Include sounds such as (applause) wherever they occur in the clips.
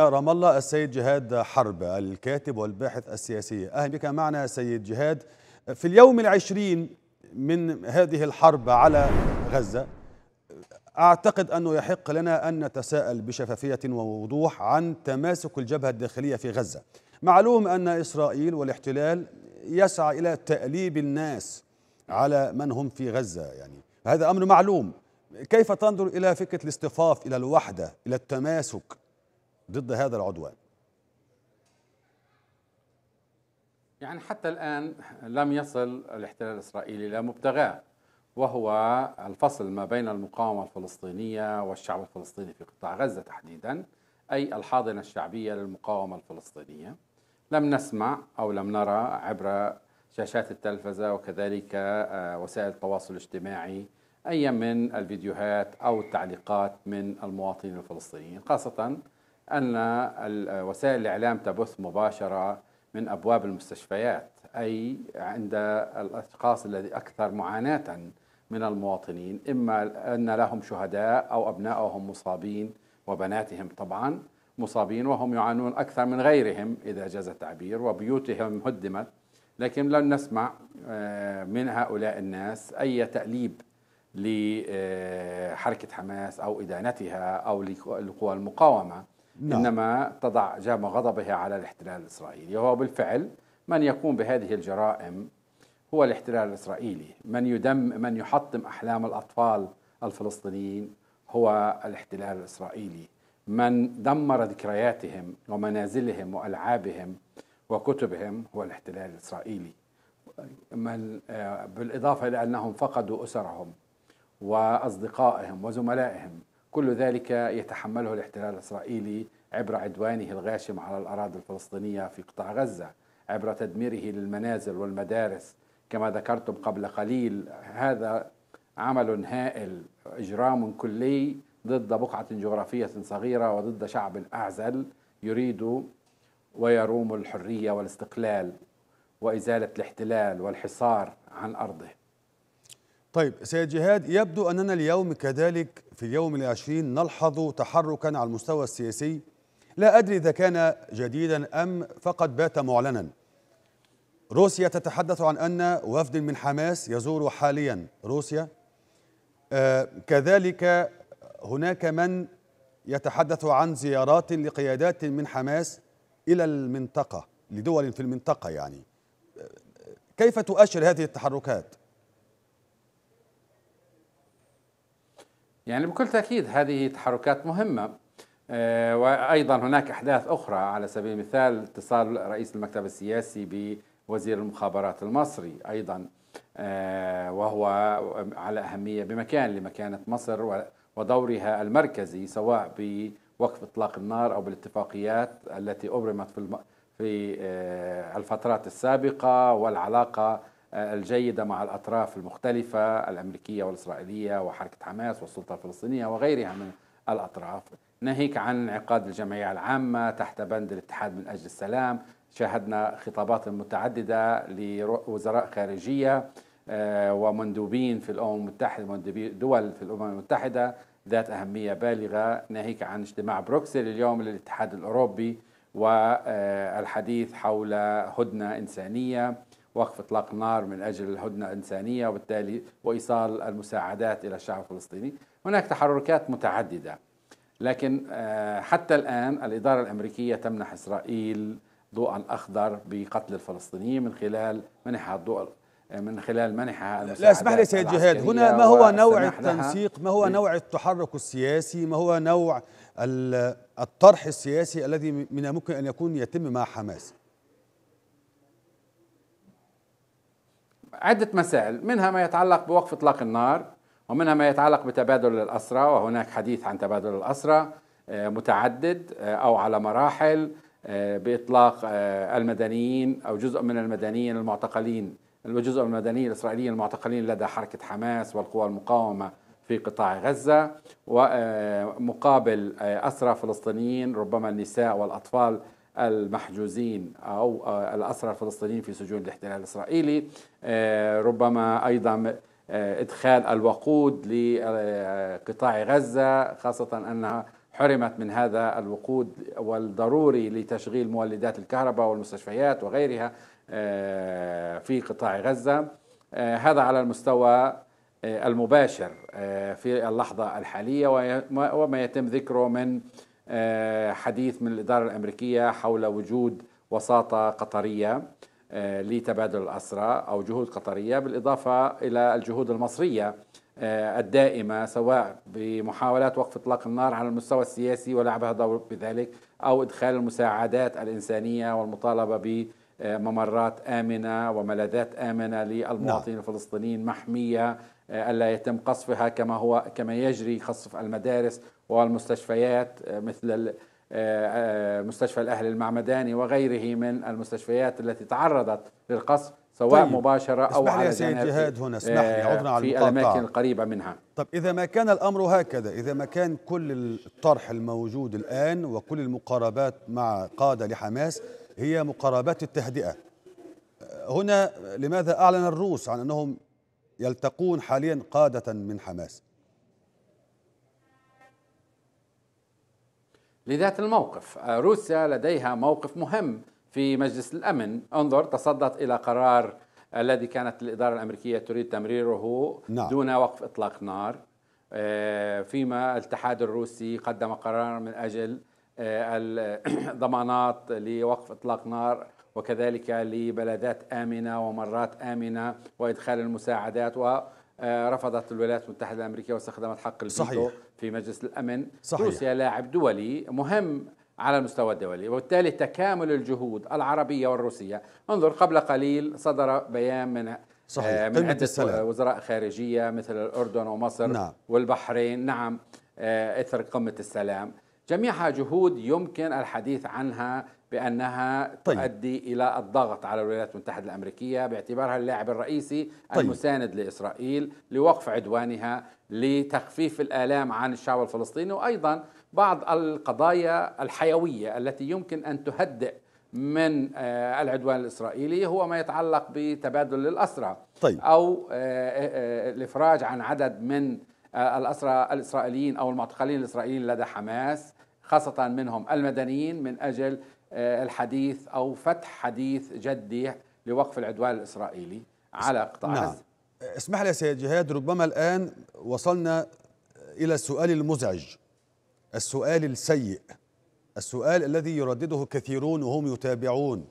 رام الله السيد جهاد حرب الكاتب والباحث السياسي أهلا بك معنا سيد جهاد في اليوم العشرين من هذه الحرب على غزة أعتقد أنه يحق لنا أن نتساءل بشفافية ووضوح عن تماسك الجبهة الداخلية في غزة معلوم أن إسرائيل والاحتلال يسعى إلى تأليب الناس على من هم في غزة يعني هذا أمر معلوم كيف تنظر إلى فكرة الاصطفاف إلى الوحدة إلى التماسك ضد هذا العدوان يعني حتى الآن لم يصل الاحتلال الإسرائيلي إلى مبتغاه وهو الفصل ما بين المقاومة الفلسطينية والشعب الفلسطيني في قطاع غزة تحديدا أي الحاضنة الشعبية للمقاومة الفلسطينية لم نسمع أو لم نرى عبر شاشات التلفزة وكذلك آه، وسائل التواصل الاجتماعي أي من الفيديوهات أو التعليقات من المواطنين الفلسطينيين خاصة أن وسائل الإعلام تبث مباشرة من أبواب المستشفيات أي عند الأشخاص الذي أكثر معاناة من المواطنين إما أن لهم شهداء أو أبنائهم مصابين وبناتهم طبعا مصابين وهم يعانون أكثر من غيرهم إذا جاز التعبير وبيوتهم هدمت لكن لم نسمع آه، من هؤلاء الناس أي تأليب لحركة حماس أو إدانتها أو لقوى المقاومة نعم. إنما تضع جام غضبها على الاحتلال الإسرائيلي وهو بالفعل من يقوم بهذه الجرائم هو الاحتلال الإسرائيلي من يدم من يحطم أحلام الأطفال الفلسطينيين هو الاحتلال الإسرائيلي من دمر ذكرياتهم ومنازلهم وألعابهم وكتبهم هو الاحتلال الإسرائيلي من آه، بالإضافة إلى أنهم فقدوا أسرهم وأصدقائهم وزملائهم كل ذلك يتحمله الاحتلال الإسرائيلي عبر عدوانه الغاشم على الأراضي الفلسطينية في قطاع غزة عبر تدميره للمنازل والمدارس كما ذكرتم قبل قليل هذا عمل هائل إجرام كلي ضد بقعة جغرافية صغيرة وضد شعب أعزل يريد ويروم الحرية والاستقلال وإزالة الاحتلال والحصار عن أرضه طيب سيد جهاد يبدو أننا اليوم كذلك في اليوم العشرين نلحظ تحركا على المستوى السياسي لا أدري إذا كان جديدا أم فقد بات معلنا روسيا تتحدث عن أن وفد من حماس يزور حاليا روسيا آه كذلك هناك من يتحدث عن زيارات لقيادات من حماس إلى المنطقة لدول في المنطقة يعني آه، كيف تؤشر هذه التحركات؟ يعني بكل تأكيد هذه تحركات مهمة آه، وأيضا هناك أحداث أخرى على سبيل المثال اتصال رئيس المكتب السياسي بوزير المخابرات المصري أيضا آه، وهو على أهمية بمكان لمكانة مصر ودورها المركزي سواء بوقف إطلاق النار أو بالاتفاقيات التي أبرمت في آه، الفترات السابقة والعلاقة الجيدة مع الأطراف المختلفة الأمريكية والإسرائيلية وحركة حماس والسلطة الفلسطينية وغيرها من الأطراف ناهيك عن انعقاد الجمعية العامة تحت بند الاتحاد من أجل السلام شاهدنا خطابات متعددة لوزراء خارجية آه، ومندوبين في الأمم المتحدة مندوبي دول في الأمم المتحدة ذات أهمية بالغة ناهيك عن اجتماع بروكسل اليوم للاتحاد الأوروبي والحديث حول هدنة إنسانية وقف اطلاق النار من اجل الهدنه الانسانيه وبالتالي وايصال المساعدات الى الشعب الفلسطيني، هناك تحركات متعدده لكن آه، حتى الان الاداره الامريكيه تمنح اسرائيل ضوءا اخضر بقتل الفلسطينيين من خلال منحها الضوء آه، من خلال منحها لا اسمح لي سيد جهاد هنا ما هو نوع التنسيق ما هو نوع التحرك السياسي ما هو نوع الطرح السياسي الذي من الممكن ان يكون يتم مع حماس عدة مسائل منها ما يتعلق بوقف إطلاق النار ومنها ما يتعلق بتبادل الأسرى وهناك حديث عن تبادل الأسرى آه، متعدد آه، أو على مراحل آه، بإطلاق المدنيين أو جزء من المدنيين المعتقلين الجزء من المدنيين الإسرائيليين المعتقلين لدى حركة حماس والقوى المقاومة في قطاع غزة ومقابل أسرى فلسطينيين ربما النساء والأطفال المحجوزين أو آه، الأسرى الفلسطينيين في سجون الاحتلال الإسرائيلي آه، ربما أيضا آه، إدخال الوقود لقطاع غزة خاصة أنها حرمت من هذا الوقود والضروري لتشغيل مولدات الكهرباء والمستشفيات وغيرها في قطاع غزة هذا على المستوى المباشر في اللحظة الحالية وما يتم ذكره من آه، حديث من الإدارة الأمريكية حول وجود وساطة قطرية آه، لتبادل الأسرى أو جهود قطرية بالإضافة إلى الجهود المصرية آه، الدائمة سواء بمحاولات وقف إطلاق النار على المستوى السياسي ولعبها دور بذلك أو إدخال المساعدات الإنسانية والمطالبة بممرات آمنة وملاذات آمنة للمواطنين نعم. الفلسطينيين محمية ألا يتم قصفها كما هو كما يجري قصف المدارس والمستشفيات آه، مثل آه، آه، مستشفى الأهل المعمداني وغيره من المستشفيات التي تعرضت للقصف سواء طيب. مباشرة أو على سيد جهاد هنا اسمح لي عذرا على في الأماكن القريبة منها طب إذا ما كان الأمر هكذا إذا ما كان كل الطرح الموجود الآن وكل المقاربات مع قادة لحماس هي مقاربات التهدئة هنا لماذا أعلن الروس عن أنهم يلتقون حاليا قادة من حماس لذات الموقف آه، روسيا لديها موقف مهم في مجلس الأمن انظر تصدت إلى قرار الذي كانت الإدارة الأمريكية تريد تمريره نعم. دون وقف إطلاق نار آه، فيما الاتحاد الروسي قدم قرار من أجل آه، الضمانات (coughs) لوقف إطلاق نار وكذلك لبلدات آمنة ومرات آمنة وإدخال المساعدات و آه، رفضت الولايات المتحدة الأمريكية واستخدمت حق الفيتو صحيح. في مجلس الأمن صحيح. روسيا لاعب دولي مهم على المستوى الدولي وبالتالي تكامل الجهود العربية والروسية انظر قبل قليل صدر بيان من صحيح. آه، من عدة السلام. وزراء خارجية مثل الأردن ومصر نعم. والبحرين نعم آه، إثر قمة السلام جميعها جهود يمكن الحديث عنها بانها طيب. تؤدي الى الضغط على الولايات المتحده الامريكيه باعتبارها اللاعب الرئيسي طيب. المساند لاسرائيل لوقف عدوانها لتخفيف الالام عن الشعب الفلسطيني وايضا بعض القضايا الحيويه التي يمكن ان تهدئ من آه، العدوان الاسرائيلي هو ما يتعلق بتبادل الاسرى طيب. او آه، آه، الافراج عن عدد من الاسرى الاسرائيليين او المعتقلين الاسرائيليين لدى حماس خاصة منهم المدنيين من أجل آه، الحديث أو فتح حديث جدي لوقف العدوان الإسرائيلي على قطاع نعم. غزة اسمح لي سيد جهاد ربما الآن وصلنا إلى السؤال المزعج السؤال السيء السؤال الذي يردده كثيرون وهم يتابعون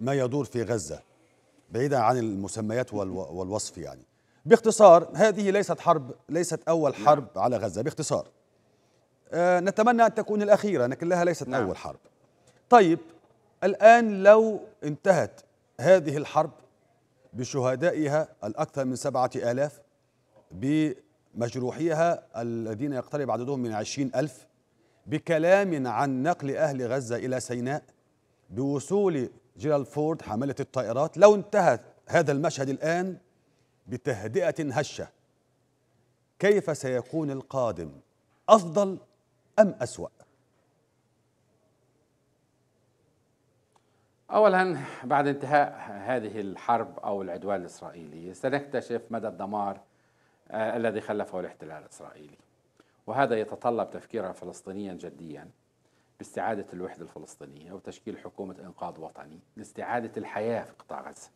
ما يدور في غزة بعيدا عن المسميات والوصف يعني باختصار هذه ليست حرب ليست أول نعم. حرب على غزة باختصار آه، نتمنى أن تكون الأخيرة لكن لها ليست نعم. أول حرب طيب الآن لو انتهت هذه الحرب بشهدائها الأكثر من سبعة آلاف بمجروحيها الذين يقترب عددهم من عشرين ألف بكلام عن نقل أهل غزة إلى سيناء بوصول جيرال فورد حاملة الطائرات لو انتهت هذا المشهد الآن بتهدئة هشة كيف سيكون القادم أفضل أم أسوأ؟ اولا بعد انتهاء هذه الحرب او العدوان الاسرائيلي سنكتشف مدى الدمار آه الذي خلفه الاحتلال الاسرائيلي وهذا يتطلب تفكيرا فلسطينيا جديا باستعاده الوحده الفلسطينيه وتشكيل حكومه انقاذ وطني لاستعاده الحياه في قطاع غزه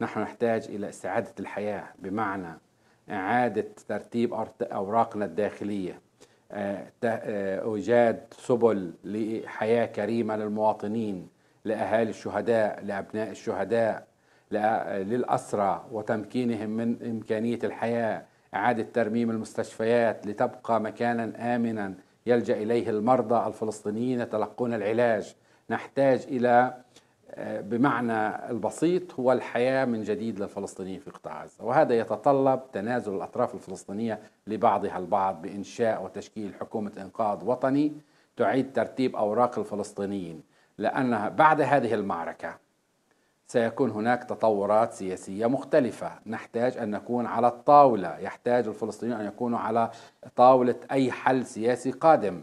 نحن نحتاج الى استعاده الحياه بمعنى اعاده ترتيب اوراقنا الداخليه ايجاد آه، آه، سبل لحياه كريمه للمواطنين لاهالي الشهداء لابناء الشهداء آه، للاسرى وتمكينهم من امكانيه الحياه اعاده ترميم المستشفيات لتبقى مكانا امنا يلجا اليه المرضى الفلسطينيين يتلقون العلاج نحتاج الى بمعنى البسيط هو الحياة من جديد للفلسطينيين في قطاع غزة وهذا يتطلب تنازل الأطراف الفلسطينية لبعضها البعض بإنشاء وتشكيل حكومة إنقاذ وطني تعيد ترتيب أوراق الفلسطينيين لأنها بعد هذه المعركة سيكون هناك تطورات سياسية مختلفة نحتاج أن نكون على الطاولة يحتاج الفلسطينيون أن يكونوا على طاولة أي حل سياسي قادم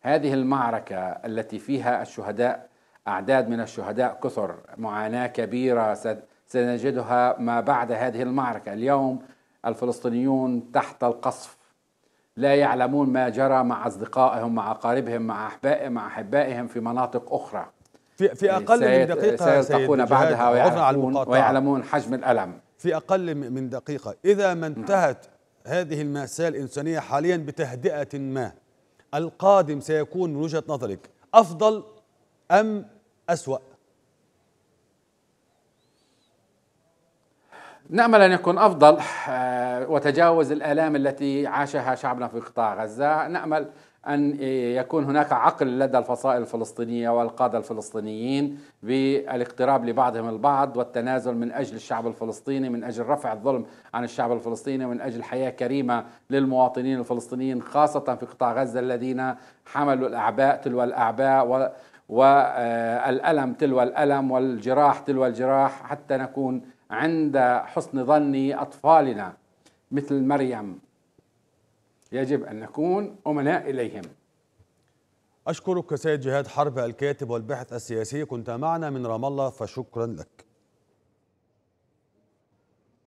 هذه المعركة التي فيها الشهداء أعداد من الشهداء كثر معاناة كبيرة سنجدها ما بعد هذه المعركة اليوم الفلسطينيون تحت القصف لا يعلمون ما جرى مع أصدقائهم مع أقاربهم مع أحبائهم مع أحبائهم في مناطق أخرى في, في يعني أقل من دقيقة سيلتقون بعدها ويعرفون ويعلمون حجم الألم في أقل من دقيقة إذا ما نعم. انتهت هذه المأساة الإنسانية حاليا بتهدئة ما القادم سيكون من وجهة نظرك أفضل أم أسوأ نامل ان يكون افضل آه، وتجاوز الالام التي عاشها شعبنا في قطاع غزه، نامل ان يكون هناك عقل لدى الفصائل الفلسطينيه والقاده الفلسطينيين بالاقتراب لبعضهم البعض والتنازل من اجل الشعب الفلسطيني، من اجل رفع الظلم عن الشعب الفلسطيني، من اجل حياه كريمه للمواطنين الفلسطينيين خاصه في قطاع غزه الذين حملوا الاعباء تلو الاعباء والألم تلو الألم والجراح تلو الجراح حتى نكون عند حسن ظن أطفالنا مثل مريم يجب أن نكون أمناء إليهم أشكرك سيد جهاد حرب الكاتب والبحث السياسي كنت معنا من رام الله فشكرا لك